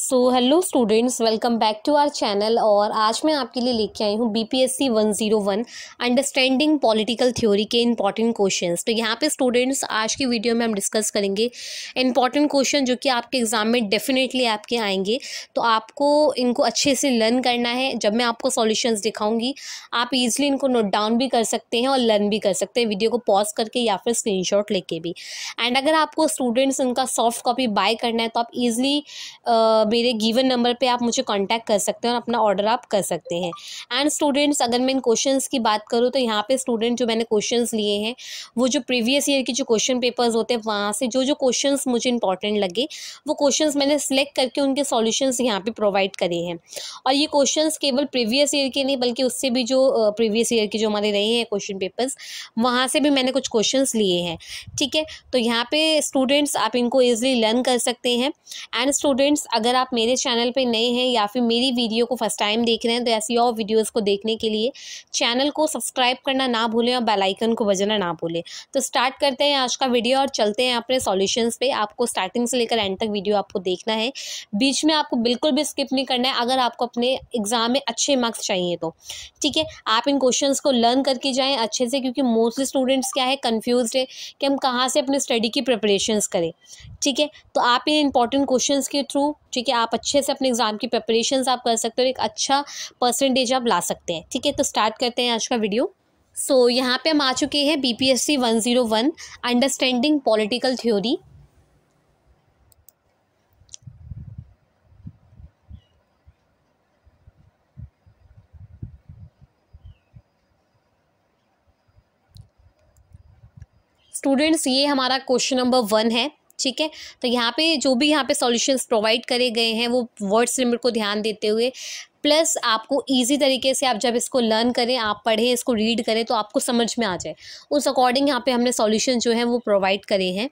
so hello students welcome back to our channel और आज मैं आपके लिए लेके आई हूँ B P S C one zero one understanding political theory के इंपॉर्टेंट क्वेश्चंस तो यहाँ पे स्टूडेंट्स आज की वीडियो में हम डिस्कस करेंगे इंपॉर्टेंट क्वेश्चन जो कि आपके एग्ज़ाम में डेफिनेटली आपके आएंगे तो आपको इनको अच्छे से लर्न करना है जब मैं आपको सोल्यूशन दिखाऊंगी आप ईजिली इनको नोट डाउन भी कर सकते हैं और लर्न भी कर सकते हैं वीडियो को पॉज करके या फिर स्क्रीन लेके भी एंड अगर आपको स्टूडेंट्स इनका सॉफ्ट कॉपी बाय करना है तो आप ईजिली मेरे गिवन नंबर पे आप मुझे कांटेक्ट कर सकते हैं और अपना ऑर्डर आप कर सकते हैं एंड स्टूडेंट्स अगर मैं इन क्वेश्चन की बात करूँ तो यहाँ पे स्टूडेंट जो मैंने क्वेश्चन लिए हैं वो जो प्रीवियस ईयर के जो क्वेश्चन पेपर्स होते हैं वहाँ से जो जो क्वेश्चन मुझे इंपॉर्टेंट लगे वो क्वेश्चन मैंने सेलेक्ट करके उनके सोल्यूशन यहाँ पर प्रोवाइड करे हैं और ये क्वेश्चन केवल प्रीवियस ईयर के नहीं बल्कि उससे भी जो प्रीवियस ईयर के जो हमारे रहे हैं क्वेश्चन पेपर्स वहाँ से भी मैंने कुछ क्वेश्चन लिए हैं ठीक है तो यहाँ पे स्टूडेंट्स आप इनको ईजिली लर्न कर सकते हैं एंड स्टूडेंट्स अगर अगर आप मेरे चैनल पे नए हैं या फिर मेरी वीडियो को फर्स्ट टाइम देख रहे हैं तो ऐसी और वीडियोस को देखने के लिए चैनल को सब्सक्राइब करना ना भूलें और बेल आइकन को बजाना ना भूलें तो स्टार्ट करते हैं आज का वीडियो और चलते हैं अपने सॉल्यूशंस पे आपको स्टार्टिंग से लेकर एंड तक वीडियो आपको देखना है बीच में आपको बिल्कुल भी स्किप नहीं करना है अगर आपको अपने एग्ज़ाम में अच्छे मार्क्स चाहिए तो ठीक है आप इन क्वेश्चन को लर्न करके जाएँ अच्छे से क्योंकि मोस्टली स्टूडेंट्स क्या है कन्फ्यूज है कि हम कहाँ से अपने स्टडी की प्रिपरेशन करें ठीक है तो आप इन इंपॉर्टेंट क्वेश्चन के थ्रू ठीक है आप अच्छे से अपने एग्ज़ाम की प्रिपरेशन आप कर सकते हो एक अच्छा परसेंटेज आप ला सकते हैं ठीक है तो स्टार्ट करते हैं आज का वीडियो सो so, यहाँ पे हम आ चुके हैं B P S C one zero one understanding political theory students ये हमारा क्वेश्चन नंबर वन है ठीक है तो यहाँ पे जो भी यहाँ पे सॉल्यूशंस प्रोवाइड करे गए हैं वो वर्ड्स लिमिट को ध्यान देते हुए प्लस आपको ईजी तरीके से आप जब इसको लर्न करें आप पढ़ें इसको रीड करें तो आपको समझ में आ जाए उस अकॉर्डिंग यहाँ पे हमने सॉल्यूशन जो है वो प्रोवाइड करे हैं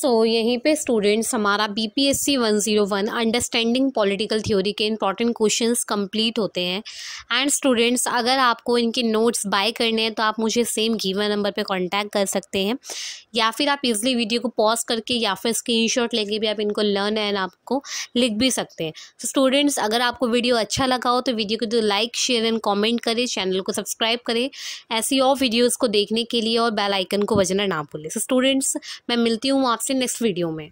सो so, यहीं पे स्टूडेंट्स हमारा B P S C one zero one understanding political theory के इंपॉर्टेंट क्वेश्चन कम्प्लीट होते हैं एंड स्टूडेंट्स अगर आपको इनके नोट्स बाय करने हैं तो आप मुझे सेम गीवर नंबर पे कांटेक्ट कर सकते हैं या फिर आप इजली वीडियो को पॉज करके या फिर स्क्रीनशॉट लेके भी आप इनको लर्न एंड आपको लिख भी सकते हैं तो स्टूडेंट्स अगर आपको वीडियो अच्छा लगा हो तो वीडियो को तो लाइक शेयर एंड कॉमेंट करें चैनल को सब्सक्राइब करें ऐसी और वीडियोज़ को देखने के लिए और बेलाइकन को बजना ना भूलें सो स्टूडेंट्स मैं मिलती हूँ आपसे इन नेक्स्ट वीडियो में